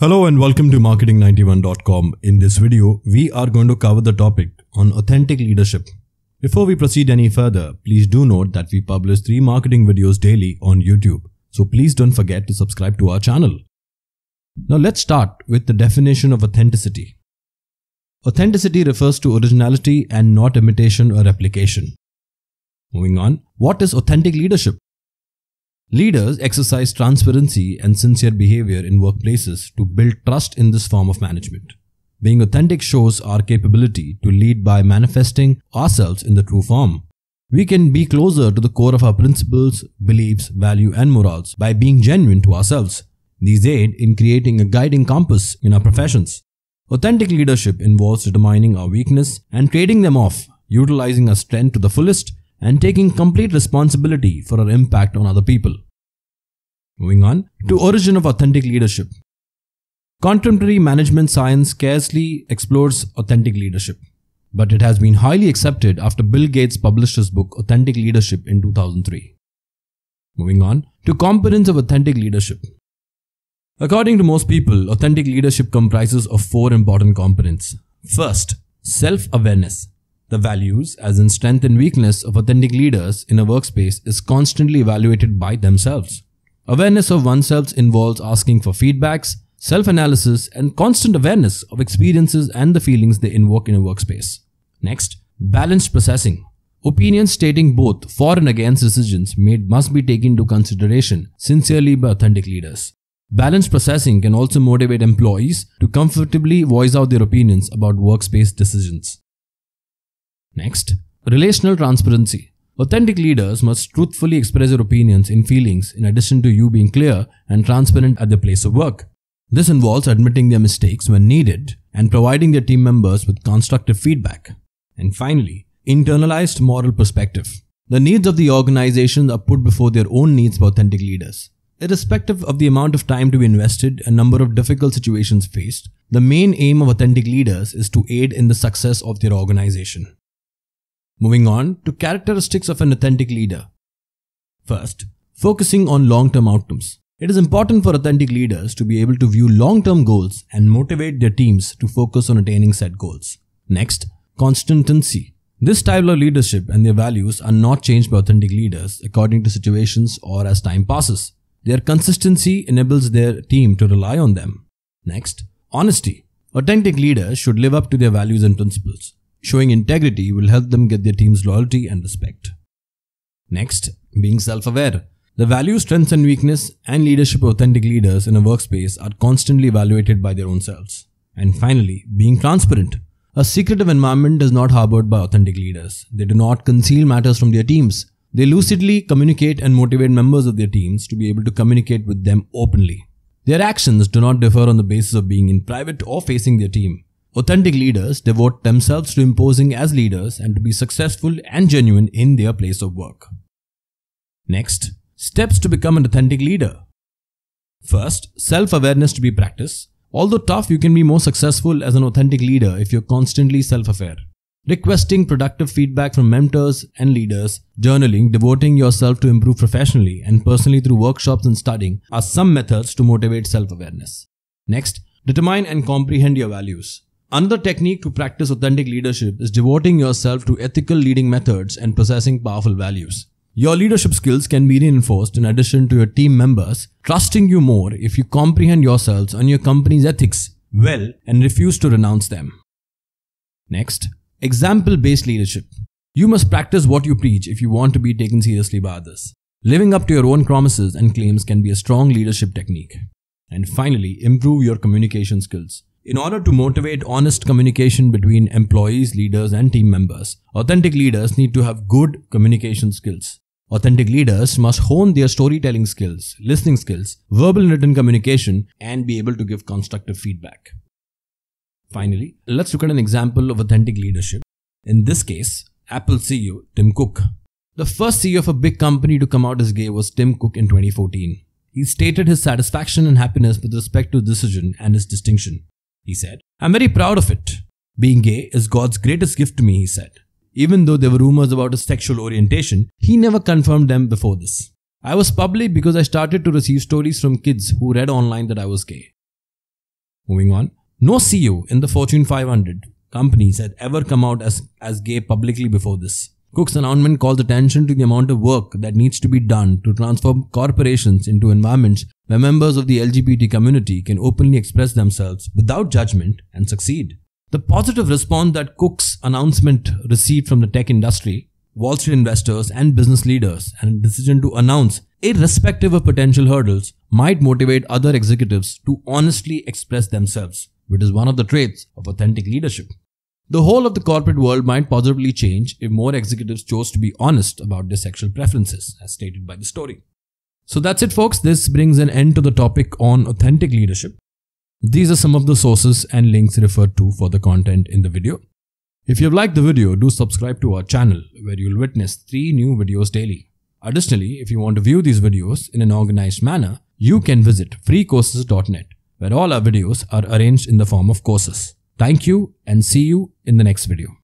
Hello and welcome to marketing91.com. In this video, we are going to cover the topic on authentic leadership. Before we proceed any further, please do note that we publish 3 marketing videos daily on YouTube. So please don't forget to subscribe to our channel. Now let's start with the definition of authenticity. Authenticity refers to originality and not imitation or replication. Moving on, what is authentic leadership? Leaders exercise transparency and sincere behavior in workplaces to build trust in this form of management. Being authentic shows our capability to lead by manifesting ourselves in the true form. We can be closer to the core of our principles, beliefs, value, and morals by being genuine to ourselves. These aid in creating a guiding compass in our professions. Authentic leadership involves determining our weakness and trading them off, utilizing our strength to the fullest and taking complete responsibility for our impact on other people. Moving on to origin of authentic leadership. Contemporary management science scarcely explores authentic leadership, but it has been highly accepted after Bill Gates published his book Authentic Leadership in 2003. Moving on to components of authentic leadership. According to most people, authentic leadership comprises of four important components. First, self-awareness. The values, as in strength and weakness, of authentic leaders in a workspace is constantly evaluated by themselves. Awareness of oneself involves asking for feedbacks, self analysis, and constant awareness of experiences and the feelings they invoke in a workspace. Next, balanced processing. Opinions stating both for and against decisions made must be taken into consideration sincerely by authentic leaders. Balanced processing can also motivate employees to comfortably voice out their opinions about workspace decisions. Next, relational transparency. Authentic leaders must truthfully express their opinions and feelings in addition to you being clear and transparent at their place of work. This involves admitting their mistakes when needed and providing their team members with constructive feedback. And finally, internalized moral perspective. The needs of the organization are put before their own needs by authentic leaders. Irrespective of the amount of time to be invested and number of difficult situations faced, the main aim of authentic leaders is to aid in the success of their organization. Moving on to characteristics of an authentic leader. First, focusing on long-term outcomes. It is important for authentic leaders to be able to view long-term goals and motivate their teams to focus on attaining set goals. Next, consistency. This style of leadership and their values are not changed by authentic leaders according to situations or as time passes. Their consistency enables their team to rely on them. Next, honesty. Authentic leaders should live up to their values and principles. Showing integrity will help them get their team's loyalty and respect. Next, being self aware. The values, strengths, and weakness and leadership of authentic leaders in a workspace are constantly evaluated by their own selves. And finally, being transparent. A secretive environment is not harbored by authentic leaders. They do not conceal matters from their teams. They lucidly communicate and motivate members of their teams to be able to communicate with them openly. Their actions do not differ on the basis of being in private or facing their team. Authentic leaders devote themselves to imposing as leaders and to be successful and genuine in their place of work. Next, steps to become an authentic leader. First, self awareness to be practiced. Although tough, you can be more successful as an authentic leader if you're constantly self aware. Requesting productive feedback from mentors and leaders, journaling, devoting yourself to improve professionally and personally through workshops and studying are some methods to motivate self awareness. Next, determine and comprehend your values. Another technique to practice authentic leadership is devoting yourself to ethical leading methods and possessing powerful values. Your leadership skills can be reinforced in addition to your team members trusting you more if you comprehend yourselves and your company's ethics well and refuse to renounce them. Next, example based leadership. You must practice what you preach if you want to be taken seriously by others. Living up to your own promises and claims can be a strong leadership technique. And finally, improve your communication skills. In order to motivate honest communication between employees, leaders, and team members, authentic leaders need to have good communication skills. Authentic leaders must hone their storytelling skills, listening skills, verbal and written communication, and be able to give constructive feedback. Finally, let's look at an example of authentic leadership. In this case, Apple CEO Tim Cook. The first CEO of a big company to come out as gay was Tim Cook in 2014. He stated his satisfaction and happiness with respect to the decision and his distinction he said. I'm very proud of it. Being gay is God's greatest gift to me, he said. Even though there were rumors about his sexual orientation, he never confirmed them before this. I was public because I started to receive stories from kids who read online that I was gay. Moving on, no CEO in the Fortune 500 companies had ever come out as, as gay publicly before this. Cook's announcement calls attention to the amount of work that needs to be done to transform corporations into environments where members of the LGBT community can openly express themselves without judgment and succeed. The positive response that Cook's announcement received from the tech industry, Wall Street investors, and business leaders, and a decision to announce, irrespective of potential hurdles, might motivate other executives to honestly express themselves, which is one of the traits of authentic leadership. The whole of the corporate world might positively change if more executives chose to be honest about their sexual preferences, as stated by the story. So that's it folks, this brings an end to the topic on authentic leadership. These are some of the sources and links referred to for the content in the video. If you've liked the video, do subscribe to our channel where you'll witness 3 new videos daily. Additionally, if you want to view these videos in an organized manner, you can visit freecourses.net where all our videos are arranged in the form of courses. Thank you and see you in the next video.